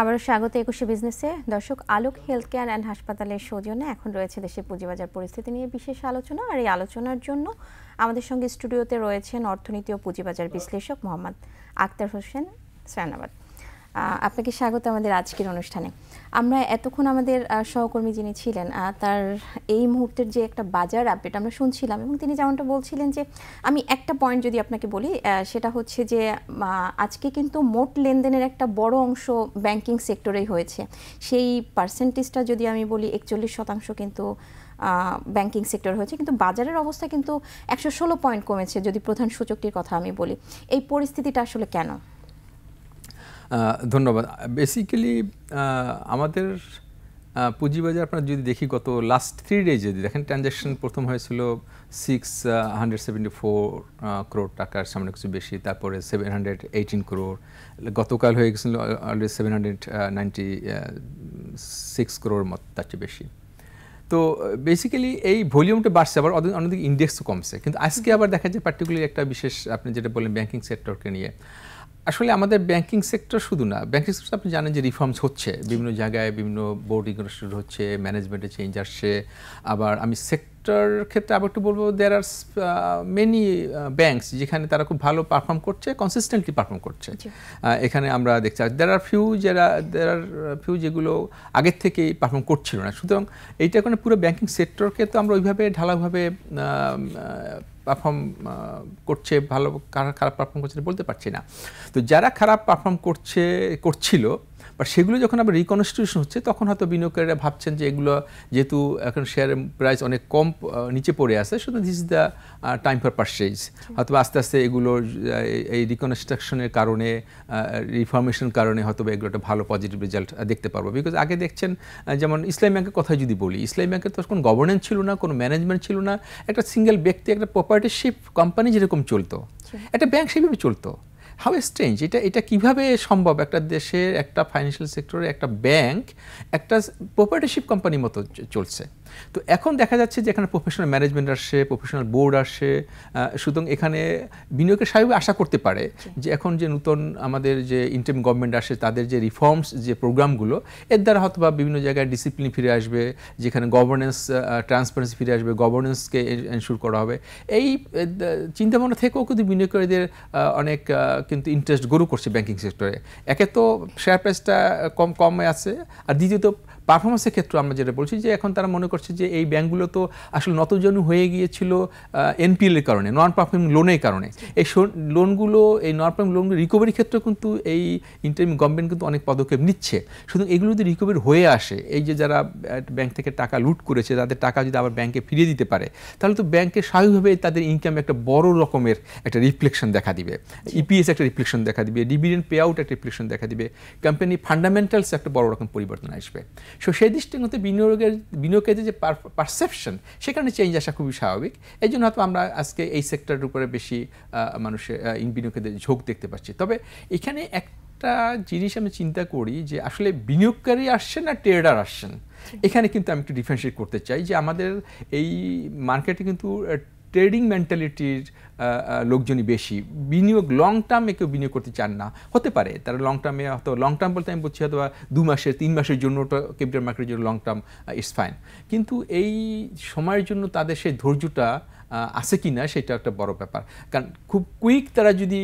আবারও স্বাগত একুশে বিজনেসে দর্শক আলোক হেলথ কেয়ার অ্যান্ড হাসপাতালের সৌজন্যে এখন রয়েছে দেশের পুঁজিবাজার পরিস্থিতি নিয়ে বিশেষ আলোচনা আর এই আলোচনার জন্য আমাদের সঙ্গে স্টুডিওতে রয়েছেন অর্থনীতি ও পুঁজিবাজার বিশ্লেষক মোহাম্মদ আক্তার হোসেন সায়নাবাদ আপনাকে স্বাগত আমাদের আজকের অনুষ্ঠানে আমরা এতক্ষণ আমাদের সহকর্মী যিনি ছিলেন তার এই মুহূর্তের যে একটা বাজার আপডেট আমরা শুনছিলাম এবং তিনি যেমনটা বলছিলেন যে আমি একটা পয়েন্ট যদি আপনাকে বলি সেটা হচ্ছে যে আজকে কিন্তু মোট লেনদেনের একটা বড় অংশ ব্যাংকিং সেক্টরেই হয়েছে সেই পার্সেন্টেজটা যদি আমি বলি একচল্লিশ শতাংশ কিন্তু ব্যাংকিং সেক্টর হয়েছে কিন্তু বাজারের অবস্থা কিন্তু একশো পয়েন্ট কমেছে যদি প্রধান সূচকটির কথা আমি বলি এই পরিস্থিতিটা আসলে কেন ধন্যবাদ বেসিক্যালি আমাদের পুঁজিবাজার আপনার যদি দেখি গত লাস্ট থ্রি ডে যদি দেখেন ট্রানজ্যাকশন প্রথম হয়েছিল six hundred seventy four crore টাকার সামনে কিছু বেশি তারপরে সেভেন হান্ড্রেড এইটিন ক্রোর গতকাল হয়ে গেছিল already seven hundred ninety six crore মত তার চেয়ে বেশি তো বেসিক্যালি এই ভলিউমটা বাড়ছে আবার অনেক ইন্ডেক্সও কমছে কিন্তু আজকে আবার দেখা যায় পার্টিকুলার একটা বিশেষ আপনি যেটা বললেন ব্যাঙ্কিং সেক্টরকে নিয়ে আসলে আমাদের ব্যাংকিং সেক্টর শুধু না ব্যাংকিং সেক্টর আপনি জানেন যে রিফর্মস হচ্ছে বিভিন্ন জায়গায় বিভিন্ন বোর্ডিং হচ্ছে ম্যানেজমেন্টে চেঞ্জ আসছে আবার আমি সেক্টর সেক্টর ক্ষেত্রে আবার একটু বলবো দেয়ার আর মেনি ব্যাংকস যেখানে তারা খুব ভালো পারফর্ম করছে কনসিস্টেন্টলি পারফর্ম করছে এখানে আমরা দেখছি দেয়ার আর ফিউ যারা দেয়ার আর ফিউ যেগুলো আগের থেকেই পারফর্ম করছিল না সুতরাং এইটা কারণে পুরো ব্যাংকিং সেক্টরকে তো আমরা ওইভাবে ঢালাভাবে পারফর্ম um, uh, uh, করছে ভালো খারাপ পারফর্ম করছে বলতে পারছি না তো যারা খারাপ পারফর্ম করছে করছিল বা সেগুলো যখন আবার রিকনস্টিটিউশন হচ্ছে তখন হয়তো বিনিয়োগকারীরা ভাবছেন যে এগুলো যেহেতু এখন শেয়ারের প্রাইস অনেক কম নিচে পড়ে আছে শুধু this is the time for purchase হয়তো আস্তে আস্তে এগুলো এই রিকনস্ট্রাকশনের কারণে রিফর্মেশন কারণে হয়তো এগুলো একটা ভালো পজিটিভ রেজাল্ট দেখতে পারবো বিকজ আগে দেখছেন যেমন ইসলাম ব্যাংকের কথাই যদি বলি ইসলাম ব্যাংকের তো কোনো গভর্নেন্স ছিল না কোনো ম্যানেজমেন্ট ছিল না একটা সিঙ্গেল ব্যক্তি একটা প্রপার্টিশিপ কোম্পানি যেরকম চলতো একটা ব্যাংক সেভাবে চলতো হাউ স্ট্রেঞ্জ এটা এটা কিভাবে সম্ভব একটা দেশের একটা ফাইন্যান্সিয়াল সেক্টরে একটা ব্যাংক একটা প্রপার্টিশিপ কোম্পানির মতো চলছে তো এখন দেখা যাচ্ছে যে এখানে প্রফেশনাল ম্যানেজমেন্ট আসছে প্রফেশনাল বোর্ড আসছে সুতরাং এখানে বিনিয়োগের স্বাভাবিক আশা করতে পারে যে এখন যে নতুন আমাদের যে ইন্টারিম গভর্নমেন্ট আসে তাদের যে রিফর্মস যে প্রোগ্রামগুলো এর দ্বারা হয়তো বা বিভিন্ন জায়গায় ডিসিপ্লিন ফিরে আসবে যেখানে গভর্নেন্স ট্রান্সপারেন্সি ফিরে আসবে গভর্নেন্সকে এনশোর করা হবে এই চিন্তাভাবনা থেকেও কিন্তু বিনিয়োগকারীদের অনেক কিন্তু ইন্টারেস্ট গ্রো করছে ব্যাঙ্কিং সেক্টরে একে তো শেয়ার প্রাইসটা কম কমে আছে আর দ্বিতীয়ত পারফরমেন্সের ক্ষেত্রে আমরা যেটা বলছি যে এখন তারা মনে করছে যে এই ব্যাঙ্কগুলো তো আসলে নতজনু হয়ে গিয়েছিল এনপিএলের কারণে নন পারফর্মিং লোনের কারণে এই লোনগুলো এই নন পারফর্মিং লোনগুলো রিকভারি ক্ষেত্রে কিন্তু এই ইন্টারিম গভর্নমেন্ট কিন্তু অনেক পদক্ষেপ নিচ্ছে শুধু এগুলো যদি রিকভারি হয়ে আসে এই যে যারা ব্যাংক থেকে টাকা লুট করেছে তাদের টাকা যদি আবার ব্যাংকে ফিরিয়ে দিতে পারে তাহলে তো ব্যাংকে স্বাভাবিকভাবে তাদের ইনকাম একটা বড় রকমের একটা রিফ্লেকশন দেখা দিবে ইপিএস e একটা রিফ্লেকশন দেখা দিবে ডিভিডেন্ড পে আউট একটা রিফ্লেকশন দেখা দিবে কোম্পানি ফান্ডামেন্টালস একটা বড় রকম পরিবর্তন আসবে সো সেই দৃষ্টিকোণতে বিনিয়োগের বিনিয়োগের যে পারসেপশন সেখানে চেঞ্জ আসা খুবই স্বাভাবিক এই জন্য হয়তো আমরা আজকে এই সেক্টরের উপরে বেশি মানুষের বিনিয়োগের ঝোঁক দেখতে পাচ্ছি তবে এখানে একটা জিনিস আমি চিন্তা করি যে আসলে বিনিয়োগকারী আসছেন না ট্রেডার আসছেন এখানে কিন্তু আমি একটু ডিফারেন্সিয়েট করতে চাই যে আমাদের এই মার্কেটে কিন্তু ট্রেডিং মেন্টালিটির লোকজনই বেশি বিনিয়োগ লং টার্মে কেউ বিনিয়োগ করতে চান না হতে পারে তারা লং টার্মে হয়তো লং টার্ম বলতে আমি বলছি হয়তো দু মাসের তিন মাসের জন্য ক্যাপিটাল মার্কেটের জন্য লং টার্ম ইটস ফাইন কিন্তু এই সময়ের জন্য তাদের সেই ধৈর্যটা আছে কি না সেটা একটা বড় ব্যাপার কারণ খুব কুইক তারা যদি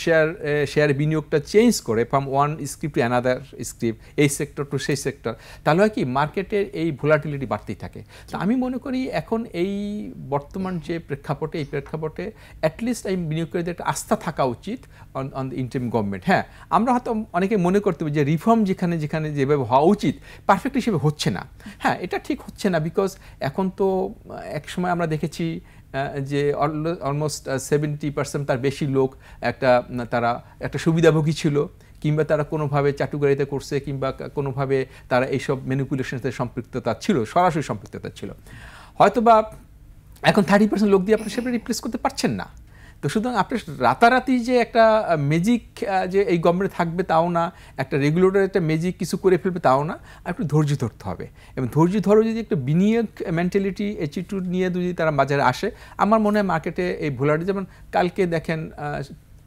শেয়ার শেয়ার বিনিয়োগটা চেঞ্জ করে from one script to another script এই সেক্টর টু সেই সেক্টর তাহলে হয় কি মার্কেটের এই ভোলাটিলিটি বাড়তেই থাকে তো আমি মনে করি এখন এই বর্তমান যে প্রেক্ষাপটে এই প্রেক্ষাপটে অ্যাটলিস্ট এই বিনিয়োগকারীদের একটা আস্থা থাকা উচিত on on the interim government হ্যাঁ আমরা হয়তো অনেকে মনে করতে হবে যে রিফর্ম যেখানে যেখানে যেভাবে হওয়া উচিত পারফেক্ট হিসেবে হচ্ছে না হ্যাঁ এটা ঠিক হচ্ছে না বিকজ এখন তো এক সময় আমরা দেখেছি যে অলমোস্ট সেভেন্টি পার্সেন্ট তার বেশি লোক একটা তারা একটা সুবিধাভোগী ছিল কিংবা তারা কোনোভাবে চাটুকারিতা করছে কিংবা কোনোভাবে তারা এইসব ম্যানিপুলেশনের সাথে সম্পৃক্ততা ছিল সরাসরি সম্পৃক্ততা ছিল হয়তোবা এখন থার্টি পার্সেন্ট লোক দিয়ে আপনি সেটা রিপ্লেস করতে পারছেন না তো সুতরাং আপনি রাতারাতি যে একটা ম্যাজিক যে এই গভর্নমেন্টে থাকবে তাও না একটা রেগুলেটর একটা ম্যাজিক কিছু করে ফেলবে তাও না একটু ধৈর্য ধরতে হবে এবং ধৈর্য ধরো যদি একটা বিনিয়োগ মেন্টালিটি অ্যাটিটিউড নিয়ে যদি তারা বাজারে আসে আমার মনে হয় মার্কেটে এই ভোলাটি যেমন কালকে দেখেন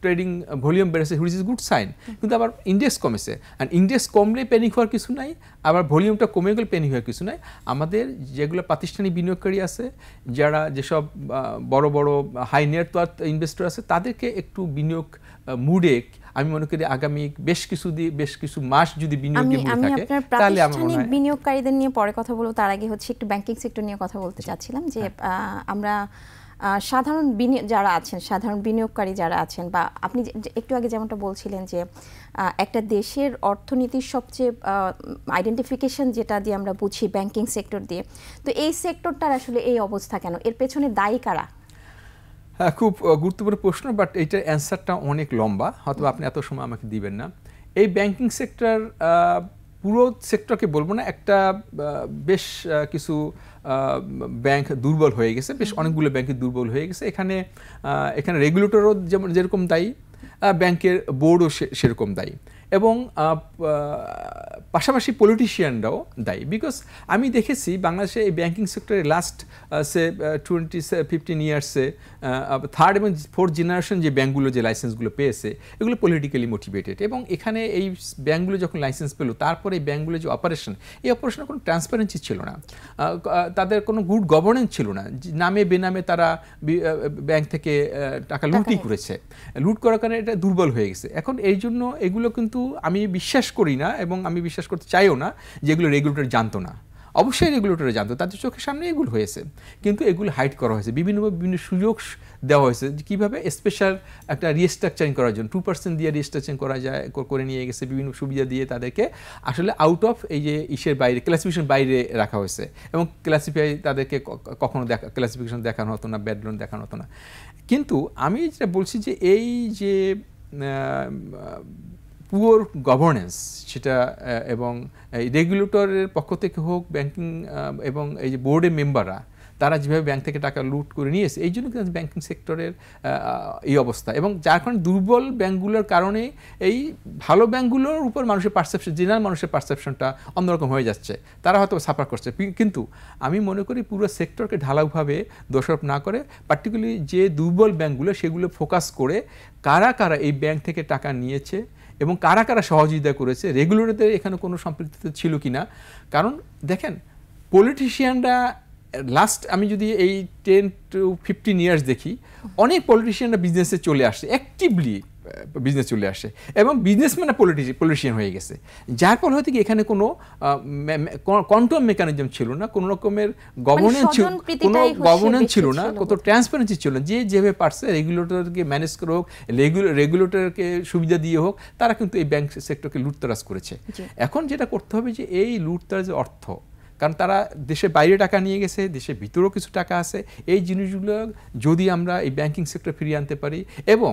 ট্রেডিং ভলিউম uh, বেড়েছে হুইচ ইজ গুড সাইন কিন্তু আবার ইন্ডেক্স কমেছে আর ইন্ডেক্স কমলে প্যানিক হওয়ার কিছু নাই আবার ভলিউমটা কমে গেলে প্যানিক হওয়ার কিছু নাই আমাদের যেগুলো প্রাতিষ্ঠানিক বিনিয়োগকারী আছে যারা যেসব বড় বড় হাই নেটওয়ার্ক ইনভেস্টর আছে তাদেরকে একটু বিনিয়োগ মুডে আমি মনে করি আগামী বেশ কিছু দিয়ে বেশ কিছু মাস যদি বিনিয়োগ থাকে তাহলে আমার বিনিয়োগকারীদের নিয়ে পরে কথা বলবো তার আগে হচ্ছে একটু ব্যাংকিং সেক্টর নিয়ে কথা বলতে চাচ্ছিলাম যে হ্যাঁ। আমরা সাধারণ বিনিয়োগ যারা আছেন সাধারণ বিনিয়োগকারী যারা আছেন বা আপনি একটু আগে যেমনটা বলছিলেন যে একটা দেশের অর্থনীতির সবচেয়ে আইডেন্টিফিকেশন যেটা দিয়ে আমরা বুঝি ব্যাংকিং সেক্টর দিয়ে তো এই সেক্টরটার আসলে এই অবস্থা কেন এর পেছনে দায়ী কারা হ্যাঁ খুব গুরুত্বপূর্ণ প্রশ্ন বাট এইটার অ্যান্সারটা অনেক লম্বা হয়তো আপনি এত সময় আমাকে দিবেন না এই ব্যাংকিং সেক্টর পুরো সেক্টরকে বলবো না একটা বেশ কিছু ব্যাংক দুর্বল হয়ে গেছে বেশ অনেকগুলো ব্যাংকই দুর্বল হয়ে গেছে এখানে এখানে রেগুলেটরও যেমন যেরকম দায়ী ব্যাংকের বোর্ডও সেরকম দায়ী এবং পাশাপাশি পলিটিশিয়ানরাও দায়ী বিকজ আমি দেখেছি বাংলাদেশে এই ব্যাঙ্কিং সেক্টরে লাস্ট সে টোয়েন্টি ফিফটিন ইয়ার্সে থার্ড এবং ফোর্থ জেনারেশন যে ব্যাঙ্কগুলো যে লাইসেন্সগুলো পেয়েছে এগুলো পলিটিক্যালি মোটিভেটেড এবং এখানে এই ব্যাঙ্কগুলো যখন লাইসেন্স পেলো তারপরে এই ব্যাঙ্কগুলো যে অপারেশন এই অপারেশনে কোনো ট্রান্সপারেন্সি ছিল না তাদের কোনো গুড গভর্নেন্স ছিল না নামে বেনামে তারা ব্যাংক থেকে টাকা লুটই করেছে লুট করার কারণে এটা দুর্বল হয়ে গেছে এখন এই জন্য এগুলো কিন্তু কিন্তু আমি বিশ্বাস করি না এবং আমি বিশ্বাস করতে চাইও না যেগুলো রেগুলেটর জানতো না অবশ্যই রেগুলেটরে জানতো তাদের চোখের সামনে এগুলো হয়েছে কিন্তু এগুলো হাইড করা হয়েছে বিভিন্নভাবে বিভিন্ন সুযোগ দেওয়া হয়েছে যে কীভাবে স্পেশাল একটা রিস্ট্রাকচারিং করার জন্য টু পার্সেন্ট দিয়ে রিস্ট্রাকচারিং করা যায় করে নিয়ে গেছে বিভিন্ন সুবিধা দিয়ে তাদেরকে আসলে আউট অফ এই যে ইসের বাইরে ক্লাসিফিকেশন বাইরে রাখা হয়েছে এবং ক্লাসিফাই তাদেরকে কখনো দেখা ক্লাসিফিকেশন দেখানো হতো না ব্যাডলোন দেখানো হতো না কিন্তু আমি যেটা বলছি যে এই যে পুওর গভর্নেন্স সেটা এবং রেগুলেটরের পক্ষ থেকে হোক ব্যাংকিং এবং এই যে বোর্ডের মেম্বাররা তারা যেভাবে ব্যাংক থেকে টাকা লুট করে নিয়েছে এই জন্য কিন্তু ব্যাংকিং সেক্টরের এই অবস্থা এবং যার কারণে দুর্বল ব্যাংকগুলোর কারণে এই ভালো ব্যাংকগুলোর উপর মানুষের পারসেপশন জেনারেল মানুষের পারসেপশনটা অন্যরকম হয়ে যাচ্ছে তারা হয়তো সাফার করছে কিন্তু আমি মনে করি পুরো সেক্টরকে ঢালাউভাবে দোষারোপ না করে পার্টিকুলারলি যে দুর্বল ব্যাংকগুলো সেগুলো ফোকাস করে কারা কারা এই ব্যাংক থেকে টাকা নিয়েছে এবং কারা কারা সহযোগিতা করেছে রেগুলেটরদের এখানে কোনো সম্পৃক্ততা ছিল কি না কারণ দেখেন পলিটিশিয়ানরা লাস্ট আমি যদি এই টেন টু ফিফটিন ইয়ার্স দেখি অনেক পলিটিশিয়ানরা বিজনেসে চলে আসছে অ্যাক্টিভলি বিজনেস চলে আসে এবং বিজনেসম্যান পলিটিশি পলিটিশিয়ান হয়ে গেছে যার ফলে হয়তো কি এখানে কোনো কন্ট্রোল মেকানিজম ছিল না কোনো রকমের গভর্নেন্স মানে ছিল কোনো গভর্নেন্স ছিল না কত ট্রান্সপারেন্সি ছিল না যে যেভাবে পারছে রেগুলেটরকে ম্যানেজ করে হোক রেগুলেটরকে সুবিধা দিয়ে হোক তারা কিন্তু এই ব্যাংক সেক্টরকে লুটতরাজ করেছে এখন যেটা করতে হবে যে এই লুটতরাজের অর্থ কারণ তারা দেশের বাইরে টাকা নিয়ে গেছে দেশের ভিতরেও কিছু টাকা আছে এই জিনিসগুলো যদি আমরা এই ব্যাংকিং সেক্টর ফিরিয়ে আনতে পারি এবং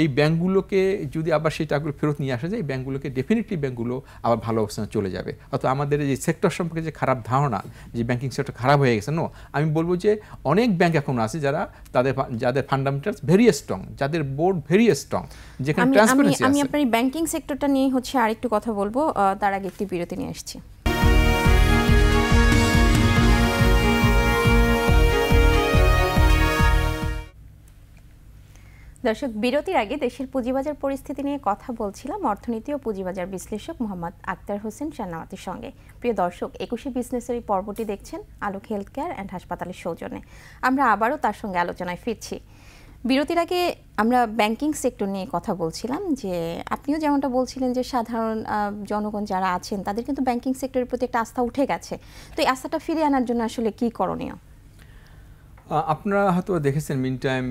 এই ব্যাঙ্কগুলোকে যদি আবার সেই টাকাগুলো ফেরত নিয়ে আসা যায় এই ব্যাংকগুলোকে ডেফিনেটলি ব্যাঙ্কগুলো আবার ভালো অবস্থানে চলে যাবে অর্থাৎ আমাদের যে সেক্টর সম্পর্কে যে খারাপ ধারণা যে ব্যাঙ্কিং সেক্টর খারাপ হয়ে গেছে নো আমি বলবো যে অনেক ব্যাংক এখন আছে যারা তাদের যাদের ফান্ডামেন্টালস ভেরি স্ট্রং যাদের বোর্ড ভেরি স্ট্রং যেখানে আমি আপনার ব্যাঙ্কিং সেক্টরটা নিয়ে হচ্ছে আরেকটু কথা বলবো তার আগে একটি বিরতি নিয়ে আসছি দর্শক বিরতির আগে দেশের পুঁজিবাজার পরিস্থিতি নিয়ে কথা বলছিলাম অর্থনীতি ও পুঁজিবাজার বিশ্লেষক মোহাম্মদ আক্তার হোসেন শানাওয়াতির সঙ্গে প্রিয় দর্শক একুশে বিজনেসের এই পর্বটি দেখছেন আলোক হেলথ কেয়ার অ্যান্ড হাসপাতালের সৌজন্যে আমরা আবারও তার সঙ্গে আলোচনায় ফিরছি বিরতির আগে আমরা ব্যাংকিং সেক্টর নিয়ে কথা বলছিলাম যে আপনিও যেমনটা বলছিলেন যে সাধারণ জনগণ যারা আছেন তাদের কিন্তু ব্যাংকিং সেক্টরের প্রতি একটা আস্থা উঠে গেছে তো এই আস্থাটা ফিরিয়ে আনার জন্য আসলে কী করণীয় আপনারা হয়তো দেখেছেন মিন টাইম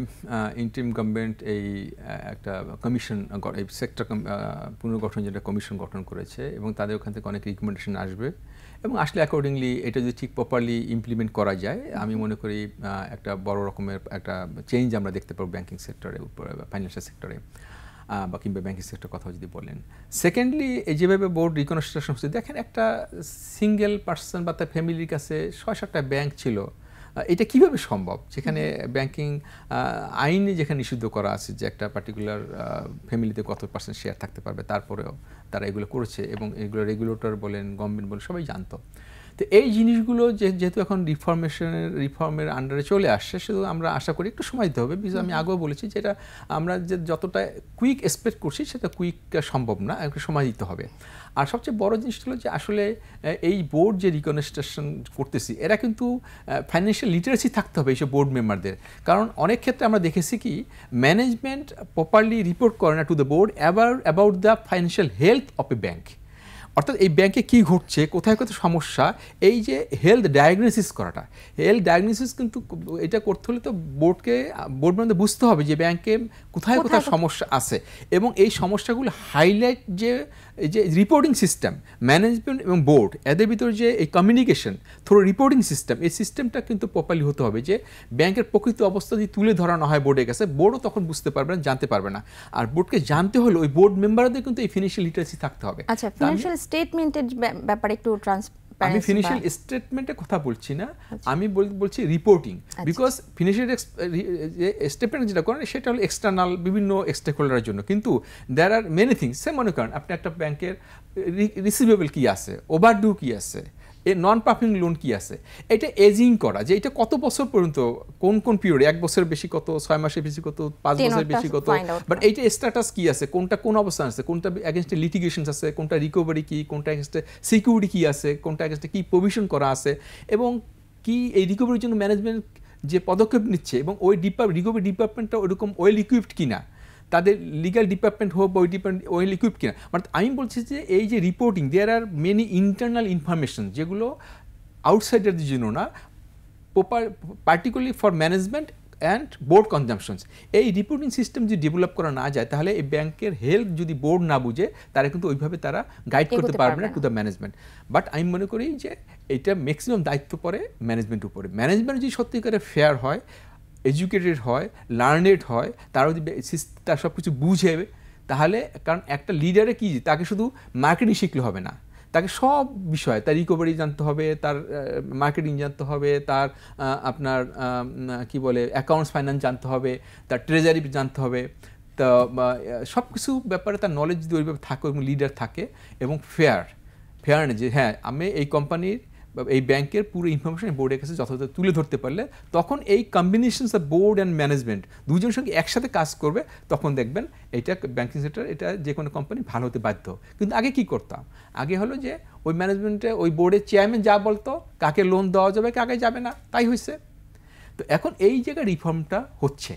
ইন্টিম গভর্নমেন্ট এই একটা কমিশন এই সেক্টর পুনর্গঠন যেটা কমিশন গঠন করেছে এবং তাদের ওখান থেকে অনেক রিকমেন্ডেশন আসবে এবং আসলে অ্যাকর্ডিংলি এটা যদি ঠিক প্রপারলি ইমপ্লিমেন্ট করা যায় আমি মনে করি একটা বড় রকমের একটা চেঞ্জ আমরা দেখতে পাবো ব্যাঙ্কিং সেক্টরে উপরে ফাইন্যান্সিয়াল সেক্টরে বা কিংবা ব্যাঙ্কিং সেক্টর কথা যদি বলেন সেকেন্ডলি এই যেভাবে বোর্ড রিকনস্ট্রাকশন হচ্ছে দেখেন একটা সিঙ্গেল পার্সন বা তার ফ্যামিলির কাছে ছয় সাতটা ব্যাঙ্ক ছিল এটা কিভাবে সম্ভব যেখানে ব্যাংকিং আইনে যেখানে নিষিদ্ধ করা আছে যে একটা পার্টিকুলার ফ্যামিলিতে কত পার্সেন্ট শেয়ার থাকতে পারবে তারপরেও তারা এগুলো করেছে এবং এগুলো রেগুলেটর বলেন গভর্নমেন্ট বলেন সবাই জানতো তো এই জিনিসগুলো যেহেতু এখন রিফর্মেশনের রিফর্মের আন্ডারে চলে আসছে সেহেতু আমরা আশা করি একটু সময় দিতে হবে বিকজ আমি আগেও বলেছি যেটা আমরা যে যতটা কুইক এক্সপেক্ট করছি সেটা কুইক সম্ভব না একটু সময় দিতে হবে আর সবচেয়ে বড় জিনিসটা হলো যে আসলে এই বোর্ড যে রিকনস্ট্রাকশন করতেছি এরা কিন্তু ফাইন্যান্সিয়াল লিটারেসি থাকতে হবে এইসব বোর্ড মেম্বারদের কারণ অনেক ক্ষেত্রে আমরা দেখেছি কি ম্যানেজমেন্ট প্রপারলি রিপোর্ট করে না টু দ্য বোর্ড অ্যাবার about the financial health of a bank অর্থাৎ এই ব্যাংকে কি ঘটছে কোথায় কোথায় সমস্যা এই যে হেলথ ডায়াগনোসিস করাটা হেলথ ডায়াগনোসিস কিন্তু এটা করতে হলে তো বোর্ডকে বোর্ড মধ্যে মানে বুঝতে হবে যে ব্যাংকে কোথায় কোথায় সমস্যা আছে এবং এই সমস্যাগুলো হাইলাইট যে যে রিপোর্টিং সিস্টেম ম্যানেজমেন্ট এবং বোর্ড এদের ভিতরে যে এই কমিউনিকেশন থ্রু রিপোর্টিং সিস্টেম এই সিস্টেমটা কিন্তু প্রপারলি হতে হবে যে ব্যাংকের প্রকৃত অবস্থা যদি তুলে ধরানো হয় বোর্ডের কাছে বোর্ডও তখন বুঝতে পারবে না জানতে পারবে না আর বোর্ডকে জানতে হলে ওই বোর্ড মেম্বারদের কিন্তু এই ফিনান্সিয়াল লিটারেসি থাকতে হবে আচ্ছা ফিনান্সিয়াল স্টেটমেন্টের ব্যাপারে একটু ট্রান্স আমি ফিনান্সিয়াল স্টেটমেন্টের কথা বলছি না আচ্ছা। আমি বলছি রিপোর্টিং বিকজ ফিনান্সিয়াল স্টেটমেন্ট যেটা করেন সেটা হলো এক্সটার্নাল বিভিন্ন স্টেক হোল্ডারের জন্য কিন্তু there are many things say মনে করেন আপনি একটা ব্যাংকের রিসিভেবল কি আছে ওভার ডু কি আছে এ নন পারফিং লোন কি আছে এটা এজিং করা যে এটা কত বছর পর্যন্ত কোন কোন পিরিয়ড এক বছর বেশি কত ছয় মাসের বেশি কত পাঁচ বছর বেশি কত বাট এইটা স্ট্যাটাস কি আছে কোনটা কোন অবস্থান আছে কোনটা এগেনস্টে লিটিগেশন আছে কোনটা রিকভারি কি কোনটা এগেনস্টে সিকিউরিটি কি আছে কোনটা এগেনস্টে কি প্রভিশন করা আছে এবং কি এই রিকভারির জন্য ম্যানেজমেন্ট যে পদক্ষেপ নিচ্ছে এবং ওই ডিপার্ট রিকভারি ডিপার্টমেন্টটা ওইরকম ওয়েল ইকুইপড কিনা তাদের লিগাল ডিপার্টমেন্ট হোক ওই ডিপার্টমেন্ট ওয়েল ইকুইপ কিনা মানে আমি বলছি যে এই যে reporting there are many internal information যেগুলো আউটসাইডারদের জন্য না proper particularly for management and board consumptions এই রিপোর্টিং সিস্টেম যদি ডেভেলপ করা না যায় তাহলে এই ব্যাংকের হেল্প যদি বোর্ড না বুঝে তারা কিন্তু ওইভাবে তারা গাইড করতে পারবে না টু দ্য ম্যানেজমেন্ট বাট আমি মনে করি যে এটা ম্যাক্সিমাম দায়িত্ব পড়ে ম্যানেজমেন্ট উপরে ম্যানেজমেন্ট যদি সত্যিকারে ফেয়ার হয় এডুকেটেড হয় লার্নেড হয় তারা যদি তার সব কিছু বুঝে তাহলে কারণ একটা লিডারে কী তাকে শুধু মার্কেটিং শিখলে হবে না তাকে সব বিষয় তার রিকভারি জানতে হবে তার মার্কেটিং জানতে হবে তার আপনার কি বলে অ্যাকাউন্টস ফাইন্যান্স জানতে হবে তার ট্রেজারি জানতে হবে তা সব কিছু ব্যাপারে তার নলেজ যদি ওইভাবে থাকে এবং লিডার থাকে এবং ফেয়ার মানে ফেয়ার যে হ্যাঁ আমি এই কোম্পানির এই ব্যাংকের পুরো ইনফরমেশন বোর্ডের কাছে যথাযথ তুলে ধরতে পারলে তখন এই combinations of board and management দুজন সঙ্গে একসাথে কাজ করবে তখন দেখবেন এটা ব্যাঙ্কিং সেক্টর এটা যে কোনো কোম্পানি ভালো হতে বাধ্য কিন্তু আগে কি করতাম আগে হলো যে ওই ম্যানেজমেন্টে ওই বোর্ডের চেয়ারম্যান যা বলতো কাকে লোন দেওয়া যাবে কাকে যাবে না তাই হয়েছে তো এখন এই জায়গায় রিফর্মটা হচ্ছে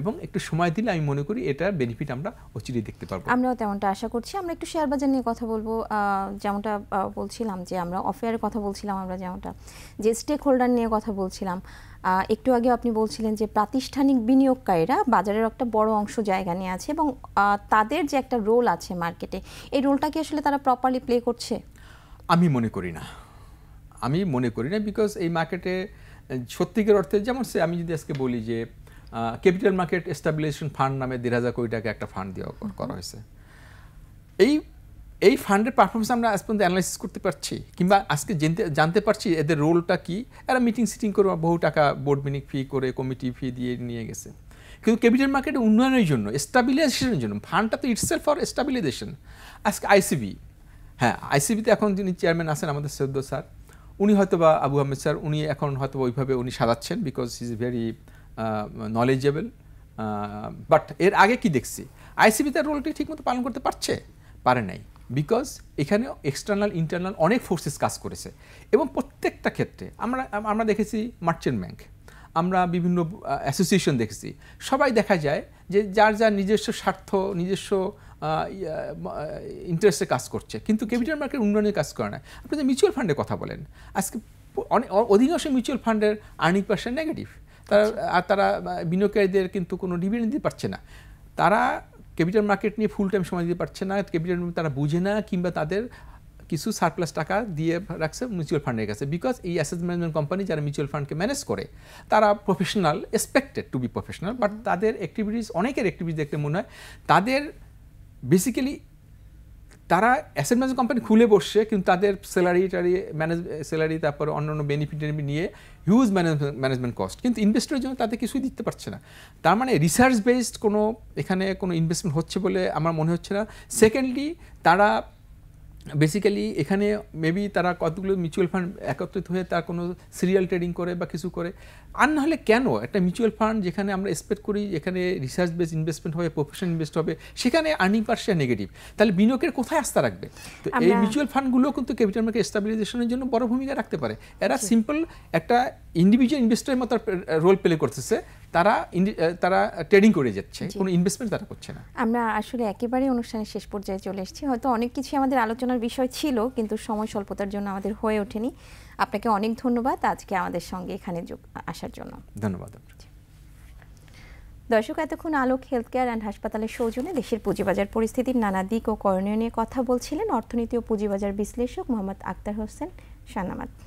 এবং একটু সময় দিলে আমি মনে করি এটা বেনিফিট আমরা অচিরেই দেখতে পারবো আমরাও তেমনটা আশা করছি আমরা একটু শেয়ার বাজার নিয়ে কথা বলবো যেমনটা বলছিলাম যে আমরা অফেয়ারে কথা বলছিলাম আমরা যেমনটা যে স্টেক হোল্ডার নিয়ে কথা বলছিলাম একটু আগে আপনি বলছিলেন যে প্রাতিষ্ঠানিক বিনিয়োগকারীরা বাজারের একটা বড় অংশ জায়গা নিয়ে আছে এবং তাদের যে একটা রোল আছে মার্কেটে এই রোলটা কি আসলে তারা প্রপারলি প্লে করছে আমি মনে করি না আমি মনে করি না বিকজ এই মার্কেটে সত্যিকার অর্থে যেমন সে আমি যদি আজকে বলি যে ক্যাপিটাল মার্কেট স্ট্যাবিলাইজেশন ফান্ড নামে দেড় হাজার কোটি টাকা একটা ফান্ড দেওয়া করা হয়েছে এই এই ফান্ডের পারফরমেন্স আমরা আজ পর্যন্ত অ্যানালাইসিস করতে পারছি কিংবা আজকে জানতে জানতে পারছি এদের রোলটা কি এরা মিটিং সিটিং করে বহু টাকা বোর্ড মিনিং ফি করে কমিটি ফি দিয়ে নিয়ে গেছে কিন্তু ক্যাপিটাল মার্কেট উন্নয়নের জন্য স্টাবিলাইজেশনের জন্য ফান্ডটা তো ইটসেলফ ফর স্টাবিলাইজেশন আজকে আইসিবি হ্যাঁ আইসিবিতে এখন যিনি চেয়ারম্যান আছেন আমাদের সৈদ্য স্যার উনি হয়তো বা আবু আহমেদ স্যার উনি এখন হয়তো ওইভাবে উনি সাজাচ্ছেন because is very knowledgeable but এর আগে কি দেখছি আইসিবি তার রোলটি ঠিকমতো পালন করতে পারছে পারে নাই বিকজ এখানে এক্সটার্নাল ইন্টারনাল অনেক ফোর্সেস কাজ করেছে এবং প্রত্যেকটা ক্ষেত্রে আমরা আমরা দেখেছি মার্চেন্ট ব্যাংক আমরা বিভিন্ন অ্যাসোসিয়েশন দেখেছি সবাই দেখা যায় যে যার যার নিজস্ব স্বার্থ নিজস্ব ইন্টারেস্টে কাজ করছে কিন্তু ক্যাপিটাল মার্কেট উন্নয়নের কাজ করে না আপনি যে মিউচুয়াল ফান্ডের কথা বলেন আজকে অনেক অধিকাংশ মিউচুয়াল ফান্ডের আর্নিং পার্সেন্ট নেগেটিভ তারা আচ্ছা। আর তারা বিনিয়োগকারীদের কিন্তু কোনো ডিভিডেন্ড দিতে পারছে না তারা ক্যাপিটাল মার্কেট নিয়ে ফুল টাইম সময় দিতে পারছে না ক্যাপিটাল তারা বুঝে না কিংবা তাদের কিছু সারপ্লাস টাকা দিয়ে রাখছে মিউচুয়াল ফান্ডের কাছে বিকজ এই অ্যাসেট ম্যানেজমেন্ট কোম্পানি যারা মিউচুয়াল ফান্ডকে ম্যানেজ করে তারা professional expected to be professional but তাদের অ্যাক্টিভিটিস অনেকের অ্যাক্টিভিটিস দেখতে মনে হয় তাদের বেসিক্যালি তারা অ্যাসেট ম্যানেজমেন্ট কোম্পানি খুলে বসছে কিন্তু তাদের স্যালারি টারি ম্যানেজ স্যালারি তারপরে অন্য অন্য বেনিফিট নিয়ে হিউজ ম্যানেজমেন্ট কস্ট কিন্তু ইনভেস্টরের জন্য তাদের কিছুই দিতে পারছে না তার মানে রিসার্চ বেসড কোনো এখানে কোনো ইনভেস্টমেন্ট হচ্ছে বলে আমার মনে হচ্ছে না সেকেন্ডলি তারা বেসিক্যালি এখানে মেবি তারা কতগুলো মিউচুয়াল ফান্ড একত্রিত হয়ে তার কোনো সিরিয়াল ট্রেডিং করে বা কিছু করে আর না হলে কেন একটা মিউচুয়াল ফান্ড যেখানে আমরা এক্সপেক্ট করি যেখানে রিসার্চ বেস ইনভেস্টমেন্ট হবে প্রফেশন ইনভেস্ট হবে সেখানে আর্নিং পার নেগেটিভ তাহলে বিনিয়োগের কোথায় আস্থা রাখবে তো এই মিউচুয়াল ফান্ডগুলো কিন্তু ক্যাপিটাল মার্কেট স্টাবিলাইজেশনের জন্য বড় ভূমিকা রাখতে পারে এরা সিম্পল একটা ইন্ডিভিজুয়াল ইনভেস্টরের মতো রোল প্লে করতেছে তারা তারা ট্রেডিং করে যাচ্ছে কোনো ইনভেস্টমেন্ট তারা করছে না আমরা আসলে একেবারে অনুষ্ঠানের শেষ পর্যায়ে চলে এসেছি হয়তো অনেক কিছুই আমাদের আলোচনার বিষয় ছিল কিন্তু সময় স্বল্পতার জন্য আমাদের হয়ে ওঠেনি আপনাকে অনেক ধন্যবাদ আজকে আমাদের সঙ্গে এখানে যোগ আসার জন্য ধন্যবাদ দর্শক এতক্ষণ আলোক হেলথ কেয়ার অ্যান্ড হাসপাতালের সৌজনে দেশের পুঁজিবাজার পরিস্থিতির নানা দিক ও করণীয় নিয়ে কথা বলছিলেন অর্থনীতি ও পুঁজিবাজার বিশ্লেষক মোহাম্মদ আক্তার হোসেন শানামাত